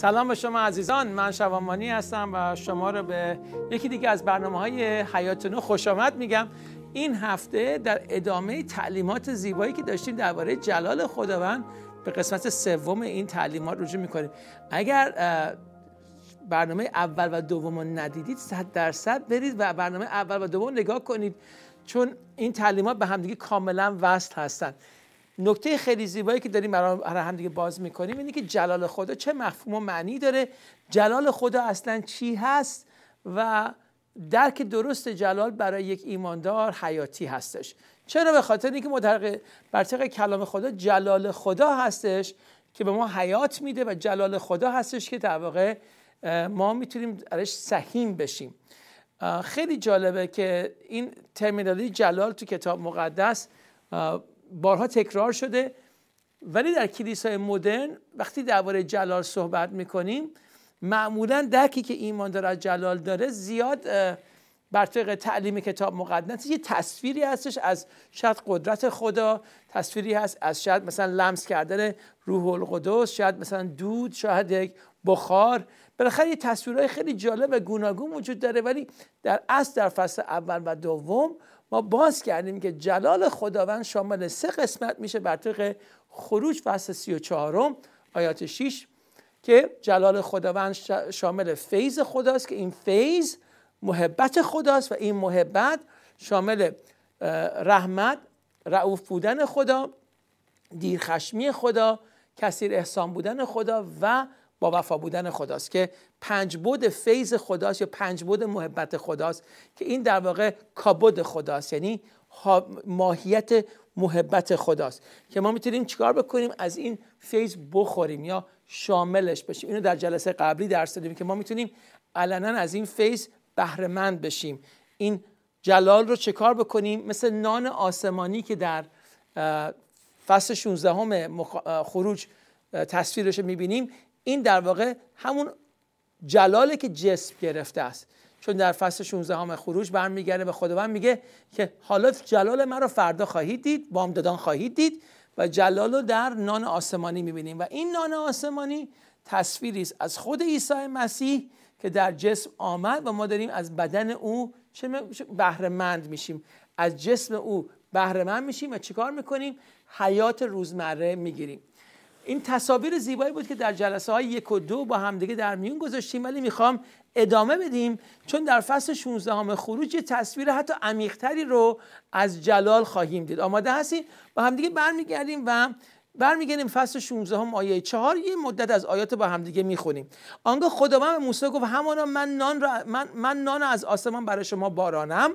سلام به شما عزیزان من شوامانی هستم و شما رو به یکی دیگه از برنامه های حیات نو خوش آمد میگم این هفته در ادامه تعلیمات زیبایی که داشتیم درباره جلال خداوند به قسمت سوم این تعلیمات رجوع میکنیم اگر برنامه اول و دوم رو ندیدید صد برید و برنامه اول و دوم نگاه کنید چون این تعلیمات به همدیگه کاملا وصل هستند نکته خیلی زیبایی که داریم برای هم دیگه باز میکنیم اینه که جلال خدا چه مفهوم و معنی داره جلال خدا اصلا چی هست و درک درست جلال برای یک ایماندار حیاتی هستش چرا به خاطر اینکه مدرق بر کلام خدا جلال خدا هستش که به ما حیات میده و جلال خدا هستش که در واقع ما میتونیم درش سهیم بشیم خیلی جالبه که این ترمینالی جلال تو کتاب مقدس بارها تکرار شده ولی در کلیسای مدرن وقتی درباره جلال صحبت میکنیم معمولا درکی که ایمان داره جلال داره زیاد بر طریق تعلیم کتاب مقدس یه تصویری هستش از شاید قدرت خدا تصویری هست از شاید مثلا لمس کردن روح القدس شاید مثلا دود شاید یک بخار بالاخره یه تصویرهای خیلی جالب و گوناگون وجود داره ولی در اصل در فصل اول و دوم ما باز کردیم که جلال خداوند شامل سه قسمت میشه بر طبق خروج فصل چهارم آیات 6 که جلال خداوند شامل فیض خداست که این فیض محبت خداست و این محبت شامل رحمت رعوف بودن خدا دیرخشمی خدا کثیر احسان بودن خدا و با وفا بودن خداست که پنج بود فیض خداست یا پنج بود محبت خداست که این در واقع کابود خداست یعنی ماهیت محبت خداست که ما میتونیم چیکار بکنیم از این فیض بخوریم یا شاملش بشیم اینو در جلسه قبلی درس دادیم که ما میتونیم علنا از این فیض بهرهمند بشیم این جلال رو چکار بکنیم مثل نان آسمانی که در فصل 16 خروج تصویرش میبینیم این در واقع همون جلاله که جسم گرفته است چون در فصل 16 هم خروج برمیگرده به خداوند میگه که حالا جلال مرا فردا خواهید دید بامدادان خواهید دید و جلال رو در نان آسمانی میبینیم و این نان آسمانی تصویری است از خود عیسی مسیح که در جسم آمد و ما داریم از بدن او چه بهرهمند میشیم از جسم او بهرهمند میشیم و چیکار میکنیم حیات روزمره میگیریم این تصاویر زیبایی بود که در جلسه های یک و دو با همدیگه در میون گذاشتیم ولی میخوام ادامه بدیم چون در فصل 16 همه خروج یه تصویر حتی عمیقتری رو از جلال خواهیم دید آماده هستیم با همدیگه برمیگردیم و برمیگردیم فصل 16 هم آیه 4 یه مدت از آیات با همدیگه میخونیم آنگاه خداوند به موسی گفت همانا من نان من, من نان از آسمان برای شما بارانم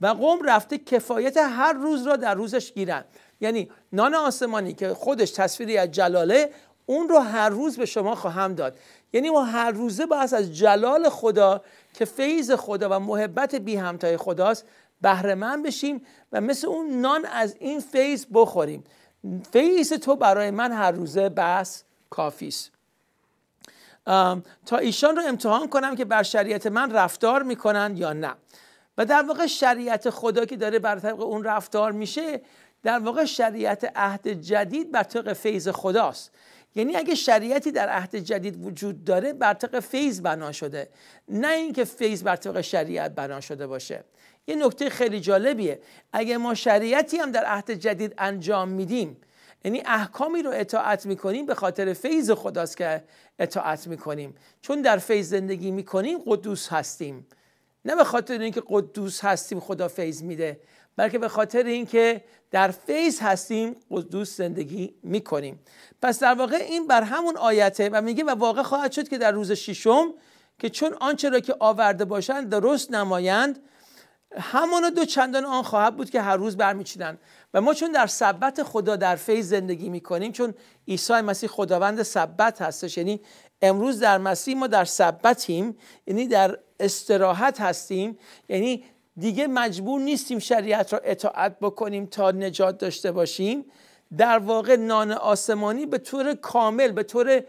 و قوم رفته کفایت هر روز را در روزش گیرن. یعنی نان آسمانی که خودش تصویری از جلاله اون رو هر روز به شما خواهم داد یعنی ما هر روزه باید از جلال خدا که فیض خدا و محبت بی همتای خداست بهره من بشیم و مثل اون نان از این فیض بخوریم فیض تو برای من هر روزه بس کافی تا ایشان رو امتحان کنم که بر شریعت من رفتار میکنن یا نه و در واقع شریعت خدا که داره بر طبق اون رفتار میشه در واقع شریعت عهد جدید بر طبق فیض خداست یعنی اگه شریعتی در عهد جدید وجود داره بر طبق فیض بنا شده نه اینکه فیض بر طبق شریعت بنا شده باشه یه نکته خیلی جالبیه اگه ما شریعتی هم در عهد جدید انجام میدیم یعنی احکامی رو اطاعت میکنیم به خاطر فیض خداست که اطاعت میکنیم چون در فیض زندگی میکنیم قدوس هستیم نه به خاطر اینکه قدوس هستیم خدا فیض میده بلکه به خاطر اینکه در فیض هستیم قدوس زندگی میکنیم پس در واقع این بر همون آیته و میگه و واقع خواهد شد که در روز ششم که چون آنچه را که آورده باشند درست نمایند همون دو چندان آن خواهد بود که هر روز برمیچینند و ما چون در ثبت خدا در فیض زندگی میکنیم چون عیسی مسیح خداوند ثبت هستش یعنی امروز در مسیح ما در ثبتیم یعنی در استراحت هستیم یعنی دیگه مجبور نیستیم شریعت را اطاعت بکنیم تا نجات داشته باشیم در واقع نان آسمانی به طور کامل به طور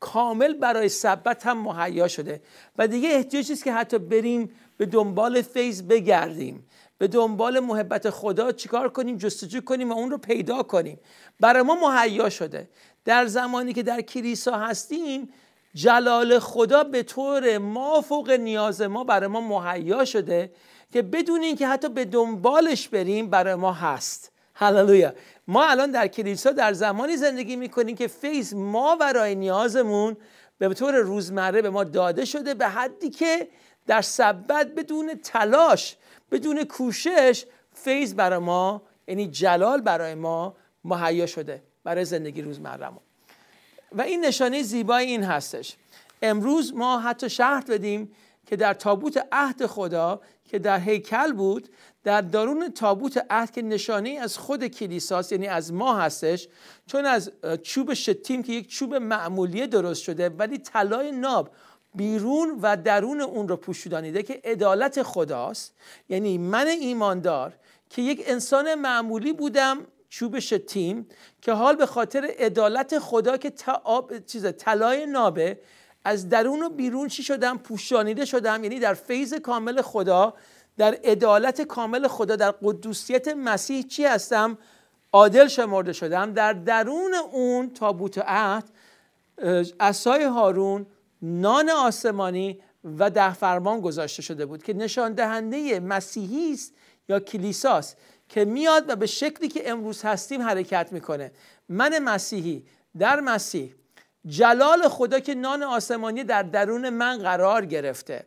کامل برای سبت هم مهیا شده و دیگه احتیاج نیست که حتی بریم به دنبال فیض بگردیم به دنبال محبت خدا چیکار کنیم جستجو کنیم و اون رو پیدا کنیم برای ما مهیا شده در زمانی که در کلیسا هستیم جلال خدا به طور فوق نیاز ما برای ما مهیا شده که بدون اینکه حتی به دنبالش بریم برای ما هست هللویا ما الان در کلیسا در زمانی زندگی میکنیم که فیض ما برای نیازمون به طور روزمره به ما داده شده به حدی که در سبت بدون تلاش بدون کوشش فیض برای ما یعنی جلال برای ما مهیا شده برای زندگی روزمره ما و این نشانه زیبای این هستش امروز ما حتی شرط بدیم که در تابوت عهد خدا که در هیکل بود در دارون تابوت عهد که نشانه از خود کلیساست یعنی از ما هستش چون از چوب شتیم که یک چوب معمولیه درست شده ولی طلای ناب بیرون و درون اون رو پوشیدانیده که عدالت خداست یعنی من ایماندار که یک انسان معمولی بودم چوب شتیم که حال به خاطر عدالت خدا که طلای نابه از درون و بیرون چی شدم پوشانیده شدم یعنی در فیض کامل خدا در عدالت کامل خدا در قدوسیت مسیح چی هستم عادل شمرده شدم در درون اون تابوت عهد اسای هارون نان آسمانی و ده فرمان گذاشته شده بود که نشان دهنده مسیحی است یا کلیساست که میاد و به شکلی که امروز هستیم حرکت میکنه من مسیحی در مسیح جلال خدا که نان آسمانی در درون من قرار گرفته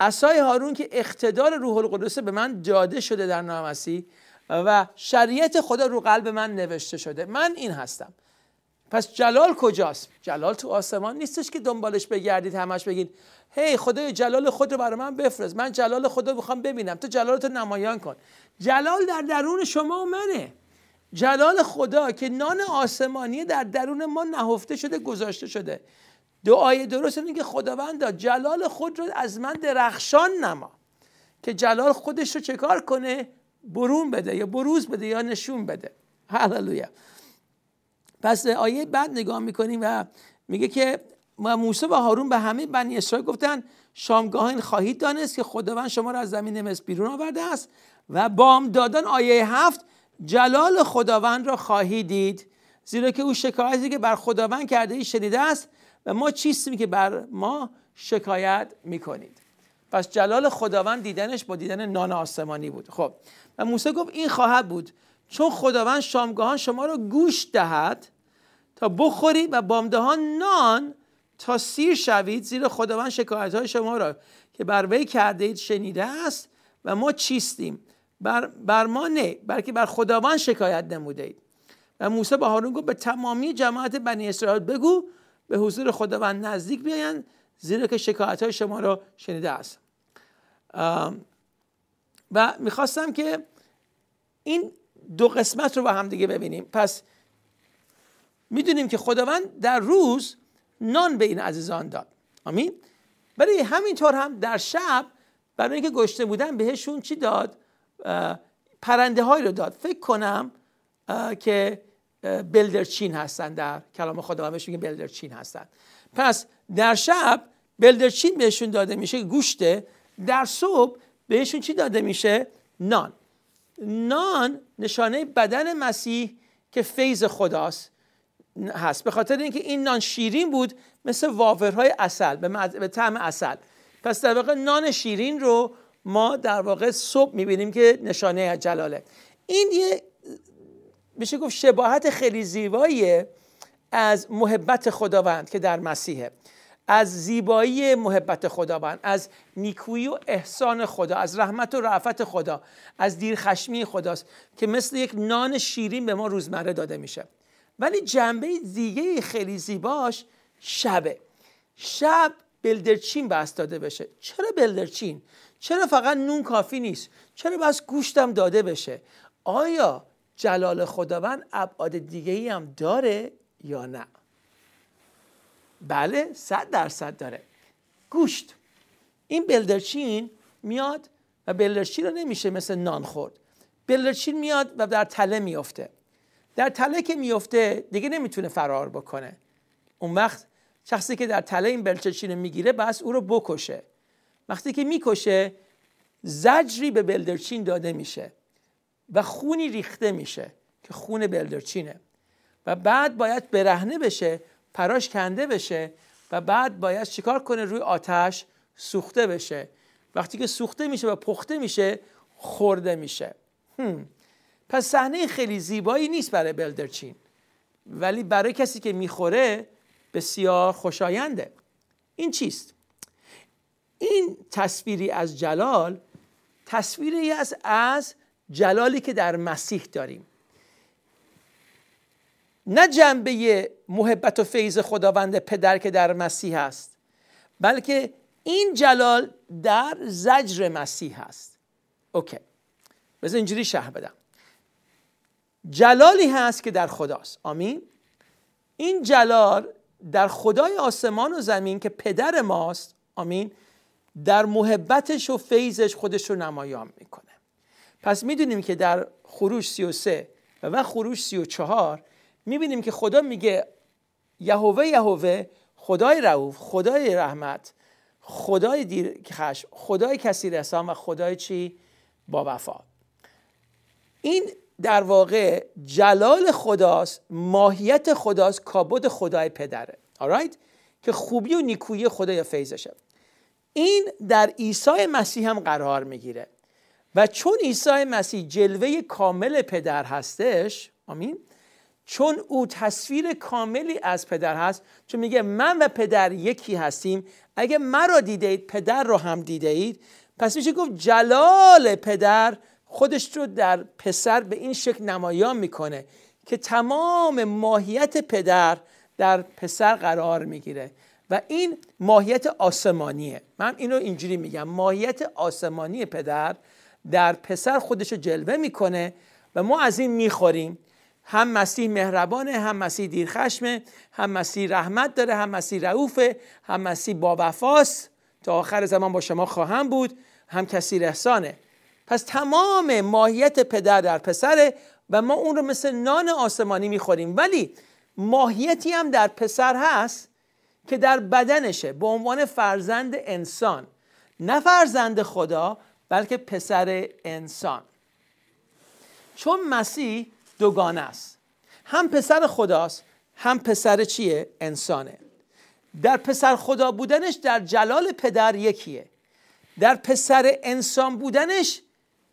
اسای هارون که اقتدار روح القدس به من جاده شده در نام مسیح و شریعت خدا رو قلب من نوشته شده من این هستم پس جلال کجاست جلال تو آسمان نیستش که دنبالش بگردید همش بگید هی hey, خدای جلال خود رو برای من بفرست من جلال خدا میخوام ببینم تو جلالتو نمایان کن جلال در درون شما و منه جلال خدا که نان آسمانی در درون ما نهفته شده گذاشته شده دعای درست اینه که خداوندا جلال خود رو از من درخشان نما که جلال خودش رو چکار کنه برون بده یا بروز بده یا نشون بده هللویا پس آیه بعد نگاه میکنیم و میگه که موسی و هارون به همه بنی اسرائیل گفتن شامگاه خواهید دانست که خداوند شما را از زمین مصر بیرون آورده است و دادن آیه هفت جلال خداوند را خواهی دید زیرا که او شکایتی که بر خداوند کرده ای شنیده است و ما چیستیم که بر ما شکایت میکنید پس جلال خداوند دیدنش با دیدن نان آسمانی بود خب و موسی گفت این خواهد بود چون خداوند شامگاهان شما را گوش دهد تا بخوری و بامدهان نان تا سیر شوید زیرا خداوند شکایت های شما را که بر وی کرده اید شنیده است و ما چیستیم بر, بر ما نه بلکه بر خداوند شکایت نموده اید و موسی با هارون گفت به تمامی جماعت بنی اسرائیل بگو به حضور خداوند نزدیک بیایند زیرا که شکایت های شما را شنیده است و میخواستم که این دو قسمت رو با هم دیگه ببینیم پس میدونیم که خداوند در روز نان به این عزیزان داد آمین برای همینطور هم در شب برای اینکه گشته بودن بهشون چی داد پرنده هایی رو داد فکر کنم که بلدرچین هستن در کلام خدا بهش میگه بلدرچین هستن پس در شب بلدرچین بهشون داده میشه گوشته در صبح بهشون چی داده میشه نان نان نشانه بدن مسیح که فیض خداست هست به خاطر اینکه این نان شیرین بود مثل وافرهای اصل به, به طعم اصل پس در واقع نان شیرین رو ما در واقع صبح میبینیم که نشانه از جلاله این یه میشه گفت شباهت خیلی زیبایی از محبت خداوند که در مسیحه از زیبایی محبت خداوند از نیکویی و احسان خدا از رحمت و رعفت خدا از دیرخشمی خداست که مثل یک نان شیرین به ما روزمره داده میشه ولی جنبه دیگه خیلی زیباش شبه شب بلدرچین بست داده بشه چرا بلدرچین چرا فقط نون کافی نیست چرا بس گوشتم داده بشه آیا جلال خداوند ابعاد دیگه ای هم داره یا نه بله صد درصد داره گوشت این بلدرچین میاد و بلدرچین رو نمیشه مثل نان خورد بلدرچین میاد و در تله میافته در تله که میفته دیگه نمیتونه فرار بکنه اون وقت شخصی که در تله این بلدرچین رو میگیره بس او رو بکشه وقتی که میکشه زجری به بلدرچین داده میشه و خونی ریخته میشه که خون بلدرچینه و بعد باید برهنه بشه پراش کنده بشه و بعد باید چیکار کنه روی آتش سوخته بشه وقتی که سوخته میشه و پخته میشه خورده میشه پس صحنه خیلی زیبایی نیست برای بلدرچین ولی برای کسی که میخوره بسیار خوشاینده این چیست این تصویری از جلال تصویری است از جلالی که در مسیح داریم نه جنبه محبت و فیض خداوند پدر که در مسیح است بلکه این جلال در زجر مسیح هست اوکی بذار اینجوری شهر بدم جلالی هست که در خداست آمین این جلال در خدای آسمان و زمین که پدر ماست آمین در محبتش و فیضش خودش رو نمایان میکنه پس میدونیم که در خروج 33 و و خروج 34 میبینیم که خدا میگه یهوه یهوه خدای رعوف خدای رحمت خدای دیر خدای کسی رسان و خدای چی با وفا این در واقع جلال خداست ماهیت خداست کابد خدای پدره آرایت که خوبی و نیکویی خدای فیضشه این در عیسی مسیح هم قرار میگیره و چون عیسی مسیح جلوه کامل پدر هستش آمین چون او تصویر کاملی از پدر هست چون میگه من و پدر یکی هستیم اگه مرا دیده اید پدر رو هم دیده پس میشه گفت جلال پدر خودش رو در پسر به این شکل نمایان میکنه که تمام ماهیت پدر در پسر قرار میگیره و این ماهیت آسمانیه من اینو اینجوری میگم ماهیت آسمانی پدر در پسر خودش جلوه میکنه و ما از این میخوریم هم مسیح مهربانه هم مسیح دیرخشمه هم مسیح رحمت داره هم مسیح رعوفه هم مسیح با تا آخر زمان با شما خواهم بود هم کسی رحسانه پس تمام ماهیت پدر در پسره و ما اون رو مثل نان آسمانی میخوریم ولی ماهیتی هم در پسر هست که در بدنشه به عنوان فرزند انسان نه فرزند خدا بلکه پسر انسان چون مسیح دوگانه است هم پسر خداست هم پسر چیه انسانه در پسر خدا بودنش در جلال پدر یکیه در پسر انسان بودنش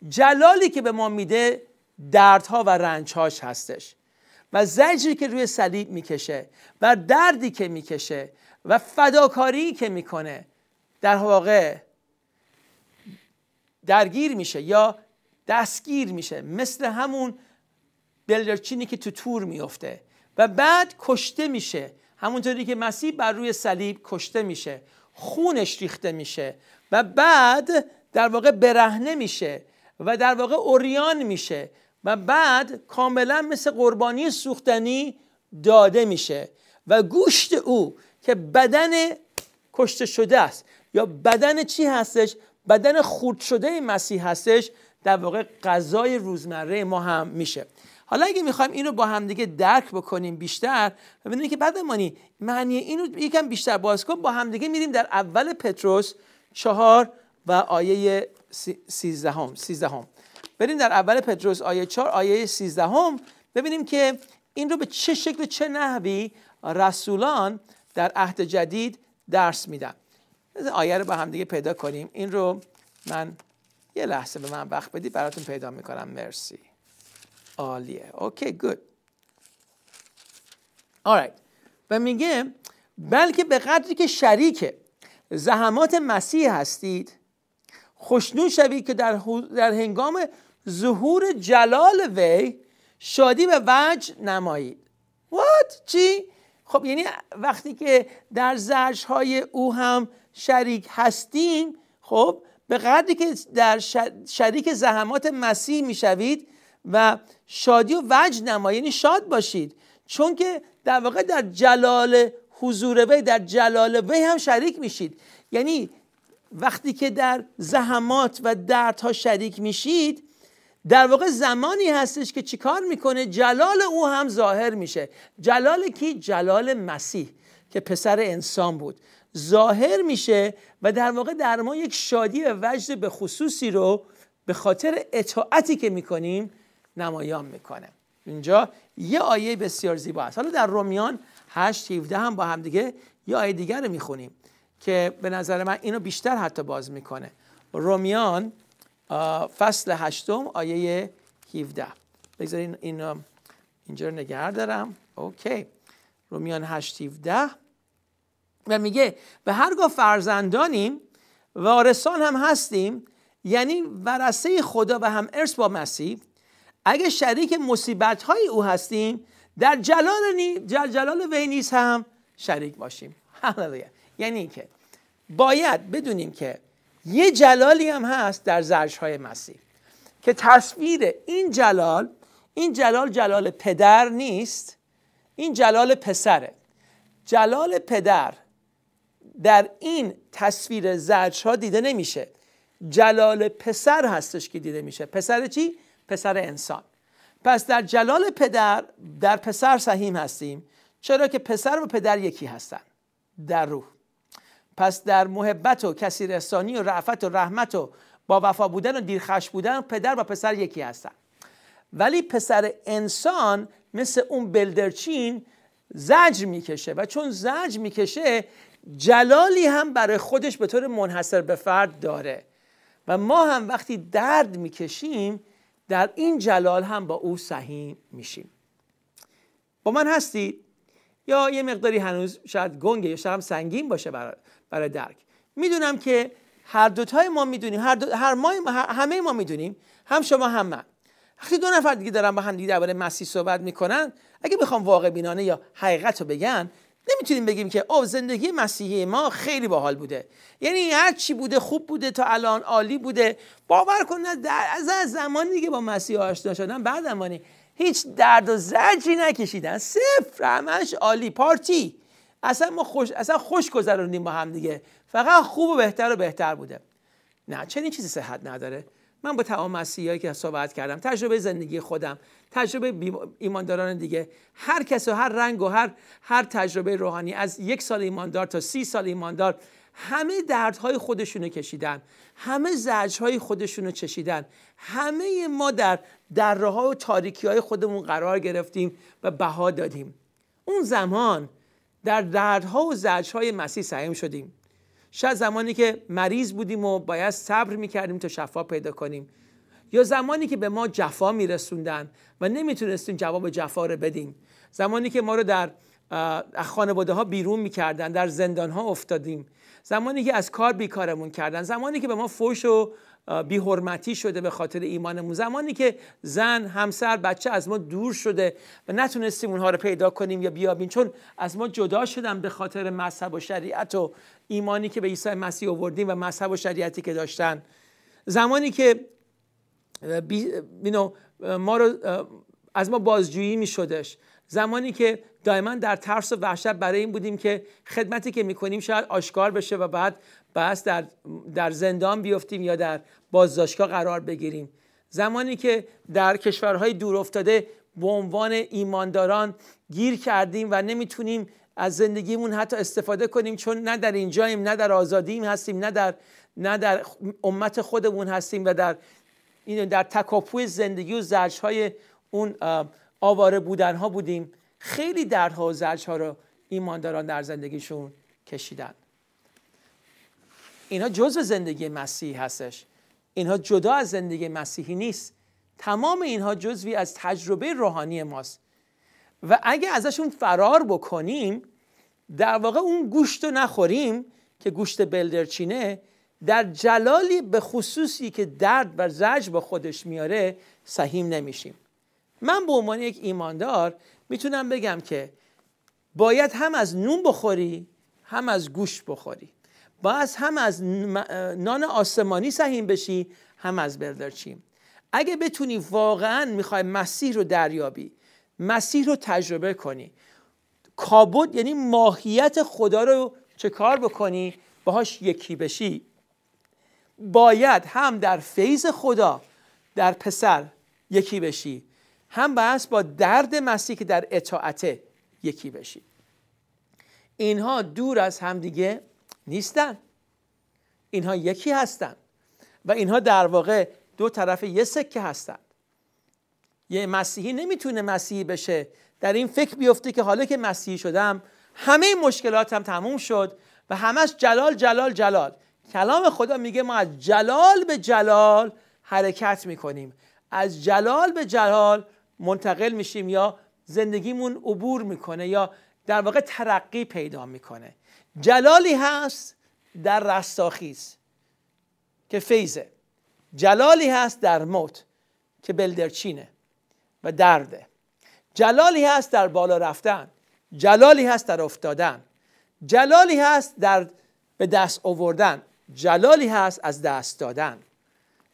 جلالی که به ما میده دردها و رنجهاش هستش و زجری که روی صلیب میکشه و دردی که میکشه و فداکاری که میکنه در واقع درگیر میشه یا دستگیر میشه مثل همون بلرچینی که تو تور میفته و بعد کشته میشه همونطوری که مسیح بر روی صلیب کشته میشه خونش ریخته میشه و بعد در واقع برهنه میشه و در واقع اوریان میشه و بعد کاملا مثل قربانی سوختنی داده میشه و گوشت او که بدن کشته شده است یا بدن چی هستش بدن خورد شده مسیح هستش در واقع غذای روزمره ما هم میشه حالا اگه میخوایم این رو با همدیگه درک بکنیم بیشتر ببینید که بعد معنی این رو یکم بیشتر باز کن با دیگه میریم در اول پتروس چهار و آیه سیزدهم سیزدهم بریم در اول پتروس آیه چهار آیه سیزدهم ببینیم که این رو به چه شکل چه نحوی رسولان در عهد جدید درس میدم آیه رو با هم دیگه پیدا کنیم این رو من یه لحظه به من وقت بدی براتون پیدا میکنم مرسی عالیه اوکی گود آرایت و میگه بلکه به قدری که شریک زحمات مسیح هستید خوشنود شوید که در, در هنگام ظهور جلال وی شادی به وجه نمایید وات چی؟ خب یعنی وقتی که در زرش های او هم شریک هستیم خب به قدری که در شریک زحمات مسیح میشوید و شادی و وجد نما یعنی شاد باشید چون که در واقع در جلال حضور وی در جلال وی هم شریک میشید یعنی وقتی که در زحمات و دردها شریک میشید در واقع زمانی هستش که چیکار میکنه جلال او هم ظاهر میشه جلال کی جلال مسیح که پسر انسان بود ظاهر میشه و در واقع در ما یک شادی و وجد به خصوصی رو به خاطر اطاعتی که میکنیم نمایان میکنه اینجا یه آیه بسیار زیبا است حالا در رومیان 8 17 هم با هم دیگه یه آیه دیگر رو میخونیم که به نظر من اینو بیشتر حتی باز میکنه رومیان فصل هشتم آیه 17 بگذارین این اینجا رو نگه دارم اوکی رومیان 8 17 و میگه به هرگاه فرزندانیم وارثان هم هستیم یعنی ورثه خدا و هم ارث با مسیح اگه شریک مصیبت های او هستیم در جلال, نی... جلال وی نیز هم شریک باشیم یعنی اینکه باید بدونیم که یه جلالی هم هست در زرش های مسیح که تصویر این جلال این جلال جلال پدر نیست این جلال پسره جلال پدر در این تصویر زرش ها دیده نمیشه جلال پسر هستش که دیده میشه پسر چی؟ پسر انسان پس در جلال پدر در پسر سهیم هستیم چرا که پسر و پدر یکی هستن در روح پس در محبت و کسی رسانی و رعفت و رحمت و با وفا بودن و دیرخش بودن پدر و پسر یکی هستن ولی پسر انسان مثل اون بلدرچین زجر میکشه و چون زجر میکشه جلالی هم برای خودش به طور منحصر به فرد داره و ما هم وقتی درد میکشیم در این جلال هم با او سهیم میشیم با من هستید یا یه مقداری هنوز شاید گنگه یا شاید هم سنگین باشه برای. برای درک میدونم که هر دوتای ما میدونیم هر, دو، هر ما همه ما میدونیم هم شما هم من وقتی دو نفر دیگه دارن با هم دیگه درباره مسیح صحبت میکنن اگه بخوام واقع بینانه یا حقیقت رو بگن نمیتونیم بگیم که او زندگی مسیحی ما خیلی باحال بوده یعنی هر چی بوده خوب بوده تا الان عالی بوده باور کن در از زمانی که با مسیح آشنا شدن بعد زمانی هیچ درد و زجری نکشیدن صفر همش عالی پارتی اصلا ما خوش اصلا خوش با هم دیگه فقط خوب و بهتر و بهتر بوده نه چنین چیزی صحت نداره من با تمام مسیحایی که صحبت کردم تجربه زندگی خودم تجربه ایمانداران دیگه هر کس و هر رنگ و هر هر تجربه روحانی از یک سال ایماندار تا سی سال ایماندار همه دردهای خودشونو کشیدن همه زجرهای خودشونو چشیدن همه ما در دره و تاریکی های خودمون قرار گرفتیم و بها دادیم اون زمان در دردها و زجرهای مسیح سعیم شدیم شاید زمانی که مریض بودیم و باید صبر میکردیم تا شفا پیدا کنیم یا زمانی که به ما جفا میرسوندن و نمیتونستیم جواب جفا رو بدیم زمانی که ما رو در از خانواده ها بیرون میکردن در زندان ها افتادیم زمانی که از کار بیکارمون کردن زمانی که به ما فوش و بیحرمتی شده به خاطر ایمانمون زمانی که زن همسر بچه از ما دور شده و نتونستیم اونها رو پیدا کنیم یا بیابیم چون از ما جدا شدن به خاطر مذهب و شریعت و ایمانی که به عیسی مسیح آوردیم و مذهب و شریعتی که داشتن زمانی که ما رو از ما بازجویی می شدش زمانی که دائما در ترس و وحشت برای این بودیم که خدمتی که میکنیم شاید آشکار بشه و بعد بس در, در زندان بیفتیم یا در بازداشتگاه قرار بگیریم زمانی که در کشورهای دور افتاده به عنوان ایمانداران گیر کردیم و نمیتونیم از زندگیمون حتی استفاده کنیم چون نه در اینجاییم نه در آزادیم هستیم نه در نه در امت خودمون هستیم و در این در تکاپوی زندگی و های اون آواره بودن ها بودیم خیلی دردها و زجرها رو ایمانداران در زندگیشون کشیدن اینها جزء زندگی مسیحی هستش اینها جدا از زندگی مسیحی نیست تمام اینها جزوی از تجربه روحانی ماست و اگه ازشون فرار بکنیم در واقع اون گوشت رو نخوریم که گوشت بلدرچینه در جلالی به خصوصی که درد و زج با خودش میاره سهیم نمیشیم من به عنوان یک ایماندار میتونم بگم که باید هم از نون بخوری هم از گوش بخوری باید هم از نان آسمانی سهیم بشی هم از بردرچیم. اگه بتونی واقعا میخوای مسیح رو دریابی مسیح رو تجربه کنی کابود یعنی ماهیت خدا رو چه کار بکنی باهاش یکی بشی باید هم در فیض خدا در پسر یکی بشی هم بس با درد مسیح که در اطاعته یکی بشید اینها دور از همدیگه نیستن اینها یکی هستند و اینها در واقع دو طرف یه سکه هستند یه مسیحی نمیتونه مسیحی بشه در این فکر بیفته که حالا که مسیحی شدم همه مشکلاتم تموم شد و همش جلال جلال جلال کلام خدا میگه ما از جلال به جلال حرکت میکنیم از جلال به جلال منتقل میشیم یا زندگیمون عبور میکنه یا در واقع ترقی پیدا میکنه جلالی هست در رستاخیز که فیزه جلالی هست در موت که بلدرچینه و درده جلالی هست در بالا رفتن جلالی هست در افتادن جلالی هست در به دست آوردن جلالی هست از دست دادن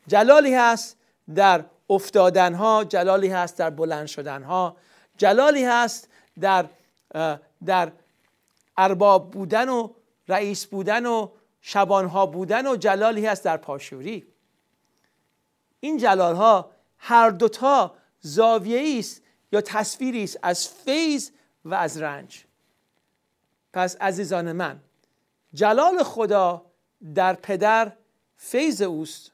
جلالی هست در افتادن ها جلالی هست در بلند شدن ها جلالی هست در در ارباب بودن و رئیس بودن و شبانها بودن و جلالی هست در پاشوری این جلال ها هر دوتا زاویه است یا تصویری است از فیض و از رنج پس عزیزان من جلال خدا در پدر فیض اوست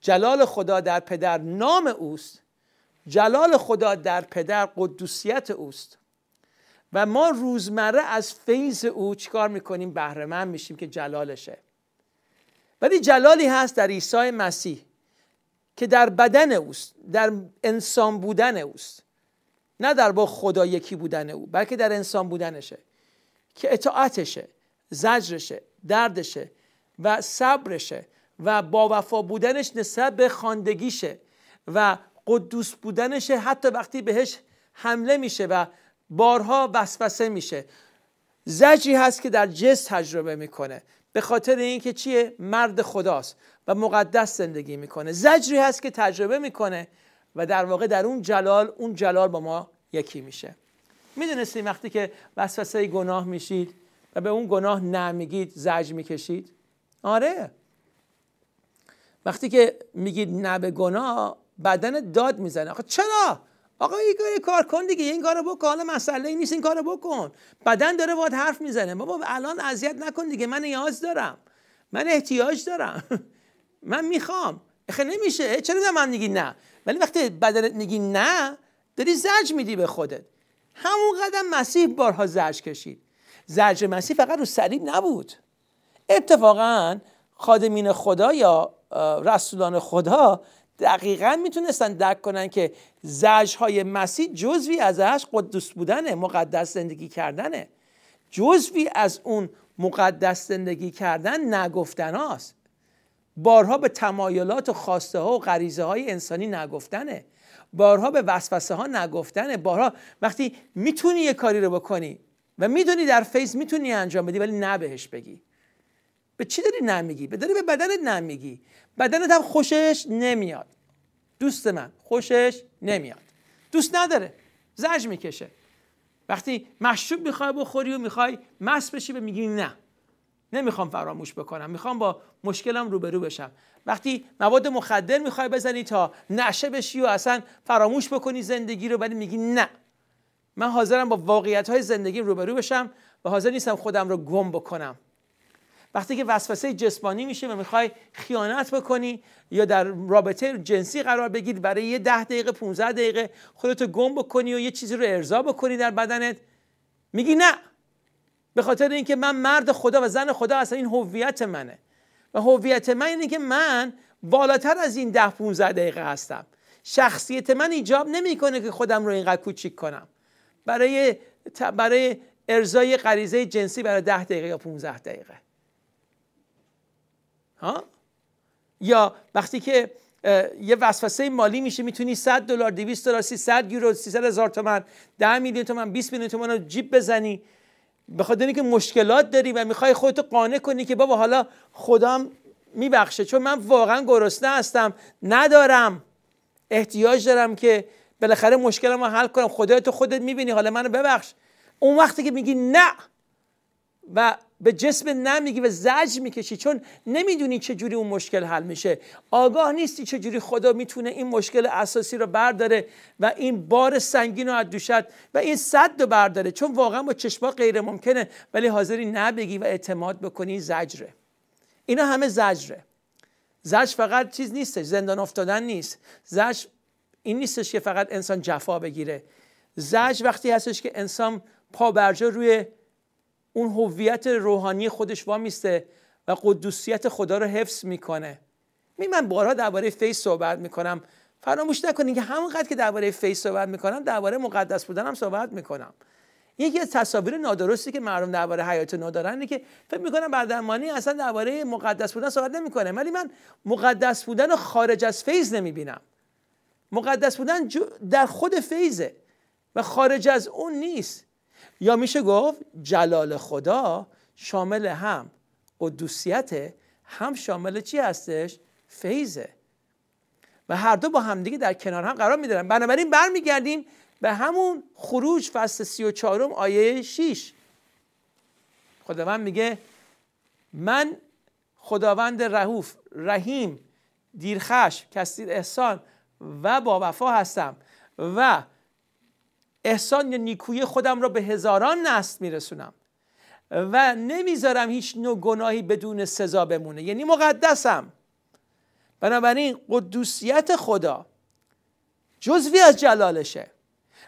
جلال خدا در پدر نام اوست جلال خدا در پدر قدوسیت اوست و ما روزمره از فیض او چیکار میکنیم بهره مند میشیم که جلالشه ولی جلالی هست در عیسی مسیح که در بدن اوست در انسان بودن اوست نه در با خدا یکی بودن او بلکه در انسان بودنشه که اطاعتشه زجرشه دردشه و صبرشه و با وفا بودنش نسبت به خاندگیشه و قدوس بودنشه حتی وقتی بهش حمله میشه و بارها وسوسه میشه زجری هست که در جس تجربه میکنه به خاطر اینکه چیه مرد خداست و مقدس زندگی میکنه زجری هست که تجربه میکنه و در واقع در اون جلال اون جلال با ما یکی میشه میدونستی وقتی که وسوسه گناه میشید و به اون گناه نمیگید زج میکشید آره وقتی که میگید نه به گناه بدن داد میزنه چرا آقا یه کار کن دیگه این کارو بکن حالا مسئله ای نیست این کارو بکن بدن داره باید حرف میزنه بابا الان اذیت نکن دیگه من نیاز دارم من احتیاج دارم من میخوام اخه نمیشه چرا من میگی نه ولی وقتی بدنت میگی نه داری زرج میدی به خودت همون قدم مسیح بارها زرج کشید زرج مسیح فقط رو صلیب نبود اتفاقا خادمین خدا یا رسولان خدا دقیقا میتونستن درک کنن که زجهای مسیح جزوی از عشق قدوس بودنه مقدس زندگی کردنه جزوی از اون مقدس زندگی کردن نگفتن هاست بارها به تمایلات و خواسته ها و غریزه های انسانی نگفتنه بارها به وسوسه ها نگفتنه بارها وقتی میتونی یه کاری رو بکنی و میدونی در فیض میتونی انجام بدی ولی نه بهش بگی به چی داری نمیگی؟ به داری به بدنت نمیگی بدنت هم خوشش نمیاد دوست من خوشش نمیاد دوست نداره زج میکشه وقتی مشروب میخوای بخوری و میخوای مس بشی به میگی نه نمیخوام فراموش بکنم میخوام با مشکلم روبرو بشم وقتی مواد مخدر میخوای بزنی تا نشه بشی و اصلا فراموش بکنی زندگی رو ولی میگی نه من حاضرم با واقعیت های زندگی روبرو بشم و حاضر نیستم خودم رو گم بکنم وقتی که وسوسه جسمانی میشه و میخوای خیانت بکنی یا در رابطه جنسی قرار بگیری برای یه ده دقیقه 15 دقیقه خودتو گم بکنی و یه چیزی رو ارضا بکنی در بدنت میگی نه به خاطر اینکه من مرد خدا و زن خدا اصلا این هویت منه و هویت من اینه که من بالاتر از این ده 15 دقیقه هستم شخصیت من ایجاب نمیکنه که خودم رو اینقدر کوچیک کنم برای برای ارزای غریزه جنسی برای ده دقیقه یا 15 دقیقه ها یا وقتی که یه وسوسه مالی میشه میتونی 100 دلار 200 دلار 300 یورو 300 هزار تومن 10 میلیون تومن 20 میلیون تومن رو جیب بزنی به خاطر اینکه مشکلات داری و میخوای خودتو قانع کنی که بابا حالا خدام میبخشه چون من واقعا گرسنه هستم ندارم احتیاج دارم که بالاخره مشکلم رو حل کنم خدای تو خودت میبینی حالا منو ببخش اون وقتی که میگی نه و به جسم نمیگی و زج میکشی چون نمیدونی چجوری اون مشکل حل میشه آگاه نیستی چجوری خدا میتونه این مشکل اساسی رو برداره و این بار سنگین رو از دوشت و این صد رو برداره چون واقعا با چشما غیر ممکنه ولی حاضری نبگی و اعتماد بکنی زجره اینا همه زجره زج فقط چیز نیستش زندان افتادن نیست زج این نیستش که فقط انسان جفا بگیره زج وقتی هستش که انسان پا برجا روی اون هویت روحانی خودش وامیسته و قدوسیت خدا رو حفظ میکنه می من بارها درباره فیض صحبت میکنم فراموش نکنید که همونقدر که درباره فیض صحبت میکنم درباره مقدس بودنم صحبت میکنم یکی از تصاویر نادرستی که مردم درباره حیات نو که فکر میکنم بردرمانی اصلا درباره مقدس بودن صحبت نمیکنه ولی من مقدس بودن خارج از فیض نمیبینم مقدس بودن در خود فیضه و خارج از اون نیست یا میشه گفت جلال خدا شامل هم قدوسیت هم شامل چی هستش فیزه و هر دو با همدیگه در کنار هم قرار میدارن بنابراین برمیگردیم به همون خروج فصل سی و آیه 6 خداوند میگه من خداوند رهوف رحیم دیرخش کسیر احسان و با وفا هستم و احسان یا نیکوی خودم را به هزاران نسل میرسونم و نمیذارم هیچ نوع گناهی بدون سزا بمونه یعنی مقدسم بنابراین قدوسیت خدا جزوی از جلالشه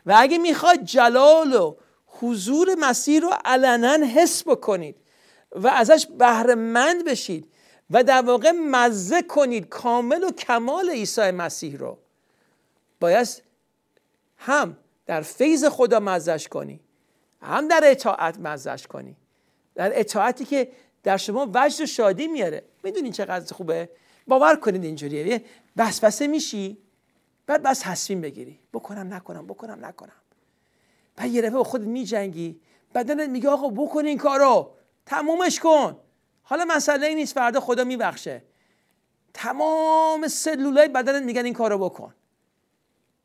و اگه میخواد جلال و حضور مسیح رو علنا حس بکنید و ازش بهرهمند بشید و در واقع مزه کنید کامل و کمال عیسی مسیح رو باید هم در فیض خدا مزش کنی هم در اطاعت مزش کنی در اطاعتی که در شما وجد و شادی میاره میدونین چقدر خوبه باور کنید اینجوریه وسوسه میشی بعد بس حسین بگیری بکنم نکنم بکنم نکنم بعد یه رفعه با خود میجنگی بدنت میگه آقا بکن این کارو تمومش کن حالا مسئله ای نیست فردا خدا میبخشه تمام سلولای بدنت میگن این کارو بکن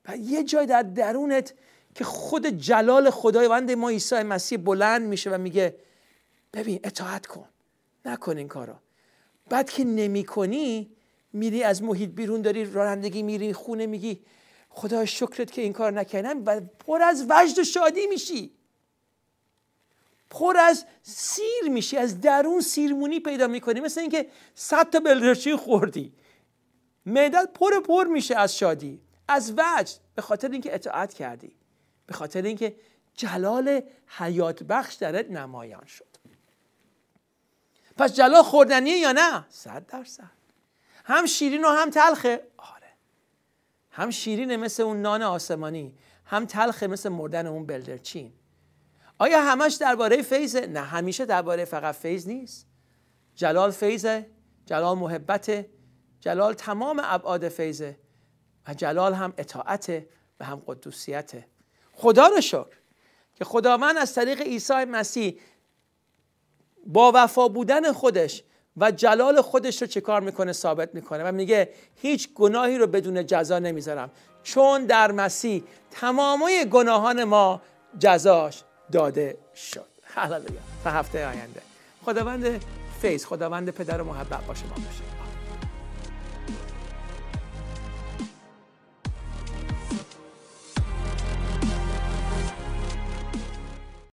و یه جای در درونت که خود جلال وند ما عیسی مسیح بلند میشه و میگه ببین اطاعت کن نکن این کارا بعد که نمی کنی میری از محیط بیرون داری رانندگی میری خونه میگی خدا شکرت که این کار نکردم و پر از وجد و شادی میشی پر از سیر میشی از درون سیرمونی پیدا میکنی مثل اینکه صد تا بلدرچین خوردی معدت پر پر میشه از شادی از وجد به خاطر اینکه اطاعت کردی به خاطر اینکه جلال حیات بخش درت نمایان شد پس جلال خوردنیه یا نه؟ صد درصد هم شیرین و هم تلخه آره هم شیرینه مثل اون نان آسمانی هم تلخه مثل مردن اون بلدرچین آیا همش درباره فیضه؟ نه همیشه درباره فقط فیض نیست جلال فیضه جلال محبت، جلال تمام ابعاد فیضه و جلال هم اطاعته و هم قدوسیته خدا رو شکر که خداوند از طریق عیسی مسیح با وفا بودن خودش و جلال خودش رو چکار میکنه ثابت میکنه و میگه هیچ گناهی رو بدون جزا نمیذارم چون در مسیح تمامی گناهان ما جزاش داده شد هللویا تا هفته آینده خداوند فیض خداوند پدر محبت با شما باشه